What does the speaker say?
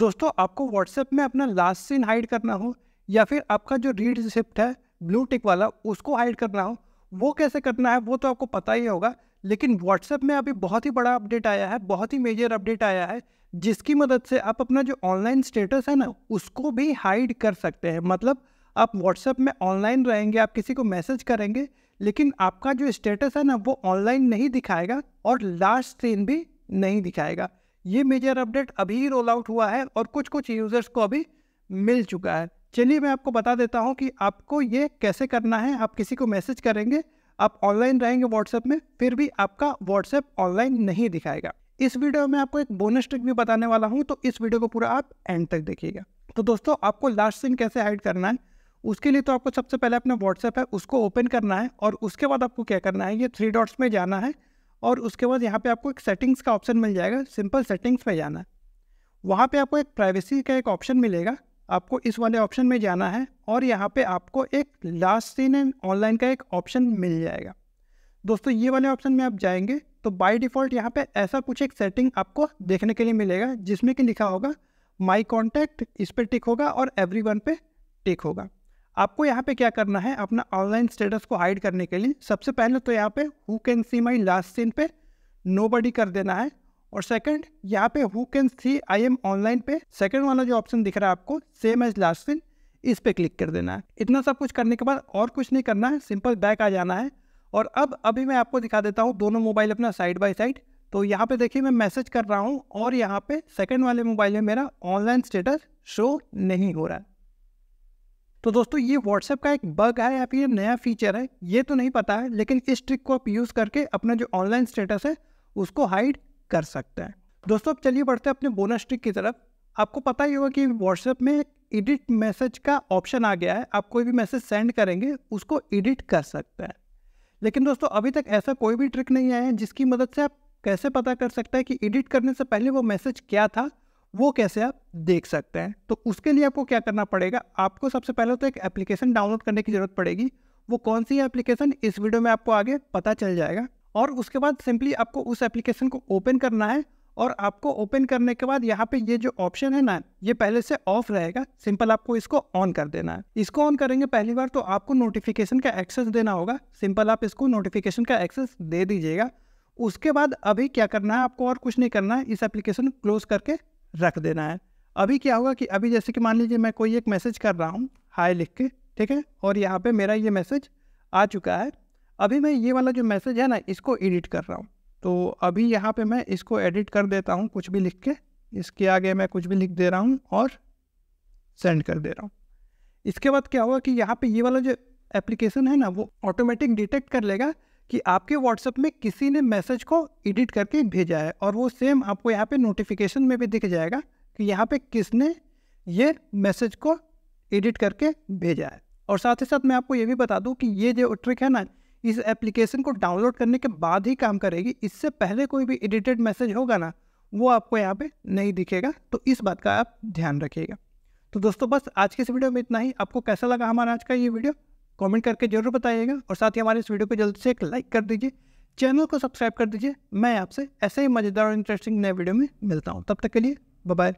दोस्तों आपको व्हाट्सएप में अपना लास्ट सीन हाइड करना हो या फिर आपका जो रीड रिसिप्ट है ब्लू टिक वाला उसको हाइड करना हो वो कैसे करना है वो तो आपको पता ही होगा लेकिन व्हाट्सएप में अभी बहुत ही बड़ा अपडेट आया है बहुत ही मेजर अपडेट आया है जिसकी मदद से आप अपना जो ऑनलाइन स्टेटस है ना उसको भी हाइड कर सकते हैं मतलब आप व्हाट्सएप में ऑनलाइन रहेंगे आप किसी को मैसेज करेंगे लेकिन आपका जो स्टेटस है ना वो ऑनलाइन नहीं दिखाएगा और लास्ट सीन भी नहीं दिखाएगा ये मेजर अपडेट अभी रोल आउट हुआ है और कुछ कुछ यूज़र्स को अभी मिल चुका है चलिए मैं आपको बता देता हूँ कि आपको ये कैसे करना है आप किसी को मैसेज करेंगे आप ऑनलाइन रहेंगे व्हाट्सएप में फिर भी आपका व्हाट्सएप ऑनलाइन नहीं दिखाएगा इस वीडियो में आपको एक बोनस ट्रिक भी बताने वाला हूँ तो इस वीडियो को पूरा आप एंड तक देखिएगा तो दोस्तों आपको लास्ट सीन कैसे ऐड करना है उसके लिए तो आपको सबसे पहले अपना व्हाट्सएप है उसको ओपन करना है और उसके बाद आपको क्या करना है ये थ्री डॉट्स में जाना है और उसके बाद यहाँ पे आपको एक सेटिंग्स का ऑप्शन मिल जाएगा सिंपल सेटिंग्स में जाना वहाँ पे आपको एक प्राइवेसी का एक ऑप्शन मिलेगा आपको इस वाले ऑप्शन में जाना है और यहाँ पे आपको एक लास्ट सीन एंड ऑनलाइन का एक ऑप्शन मिल जाएगा दोस्तों ये वाले ऑप्शन में आप जाएंगे तो बाय डिफ़ॉल्ट यहाँ पे ऐसा कुछ एक सेटिंग आपको देखने के लिए मिलेगा जिसमें कि लिखा होगा माई कॉन्टैक्ट इस पर टिक होगा और एवरी वन पे टिक होगा आपको यहाँ पे क्या करना है अपना ऑनलाइन स्टेटस को हाइड करने के लिए सबसे पहले तो यहाँ पे who can see my last seen पे नो बडी कर देना है और सेकंड यहाँ पे who can see I am online पे सेकंड वाला जो ऑप्शन दिख रहा है आपको सेम एज लास्ट सीन इस पर क्लिक कर देना है इतना सब कुछ करने के बाद और कुछ नहीं करना है सिंपल बैक आ जाना है और अब अभी मैं आपको दिखा देता हूँ दोनों मोबाइल अपना साइड बाई साइड तो यहाँ पे देखिए मैं मैसेज कर रहा हूँ और यहाँ पे सेकंड वाले मोबाइल में मेरा ऑनलाइन स्टेटस शो नहीं हो रहा है तो दोस्तों ये व्हाट्सएप का एक बग है या फिर नया फीचर है ये तो नहीं पता है लेकिन इस ट्रिक को आप यूज़ करके अपना जो ऑनलाइन स्टेटस है उसको हाइड कर सकते हैं दोस्तों अब चलिए बढ़ते हैं अपने बोनस ट्रिक की तरफ आपको पता ही होगा कि व्हाट्सएप में एडिट मैसेज का ऑप्शन आ गया है आप कोई भी मैसेज सेंड करेंगे उसको एडिट कर सकते हैं लेकिन दोस्तों अभी तक ऐसा कोई भी ट्रिक नहीं आया है जिसकी मदद से आप कैसे पता कर सकते हैं कि एडिट करने से पहले वो मैसेज क्या था वो कैसे आप देख सकते हैं तो उसके लिए आपको क्या करना पड़ेगा आपको सबसे पहले तो एक एप्लीकेशन डाउनलोड करने की ज़रूरत पड़ेगी वो कौन सी एप्लीकेशन इस वीडियो में आपको आगे पता चल जाएगा और उसके बाद सिंपली आपको उस एप्लीकेशन को ओपन करना है और आपको ओपन करने के बाद यहाँ पे ये जो ऑप्शन है ना ये पहले से ऑफ रहेगा सिंपल आपको इसको ऑन कर देना है इसको ऑन करेंगे पहली बार तो आपको नोटिफिकेशन का एक्सेस देना होगा सिंपल आप इसको नोटिफिकेशन का एक्सेस दे दीजिएगा उसके बाद अभी क्या करना है आपको और कुछ नहीं करना है इस एप्लीकेशन क्लोज करके रख देना है अभी क्या होगा कि अभी जैसे कि मान लीजिए मैं कोई एक मैसेज कर रहा हूँ हाई लिख के ठीक है और यहाँ पे मेरा ये मैसेज आ चुका है अभी मैं ये वाला जो मैसेज है ना इसको एडिट कर रहा हूँ तो अभी यहाँ पे मैं इसको एडिट कर देता हूँ कुछ भी लिख के इसके आगे मैं कुछ भी लिख दे रहा हूँ और सेंड कर दे रहा हूँ इसके बाद क्या होगा कि यहाँ पे ये वाला जो एप्लीकेशन है ना वो ऑटोमेटिक डिटेक्ट कर लेगा कि आपके व्हाट्सएप में किसी ने मैसेज को एडिट करके भेजा है और वो सेम आपको यहाँ पे नोटिफिकेशन में भी दिख जाएगा कि यहाँ पे किसने ये मैसेज को एडिट करके भेजा है और साथ ही साथ मैं आपको ये भी बता दूँ कि ये जो ट्रिक है ना इस एप्लीकेशन को डाउनलोड करने के बाद ही काम करेगी इससे पहले कोई भी एडिटेड मैसेज होगा ना वो आपको यहाँ पे नहीं दिखेगा तो इस बात का आप ध्यान रखिएगा तो दोस्तों बस आज के इस वीडियो में इतना ही आपको कैसा लगा हमारा आज का ये वीडियो कमेंट करके जरूर बताइएगा और साथ ही हमारे इस वीडियो को जल्द से एक लाइक कर दीजिए चैनल को सब्सक्राइब कर दीजिए मैं आपसे ऐसे ही मज़ेदार और इंटरेस्टिंग नए वीडियो में मिलता हूँ तब तक के लिए बाय